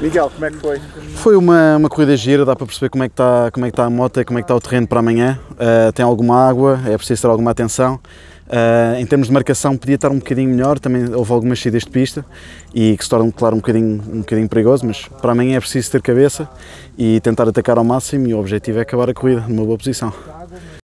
Miguel, como é que foi? Foi uma, uma corrida gira, dá para perceber como é que está, como é que está a moto e como é que está o terreno para amanhã. Uh, tem alguma água, é preciso ter alguma atenção. Uh, em termos de marcação, podia estar um bocadinho melhor, também houve algumas saídas de pista e que se tornam, claro, um bocadinho, um bocadinho perigoso, mas para amanhã é preciso ter cabeça e tentar atacar ao máximo e o objetivo é acabar a corrida numa boa posição.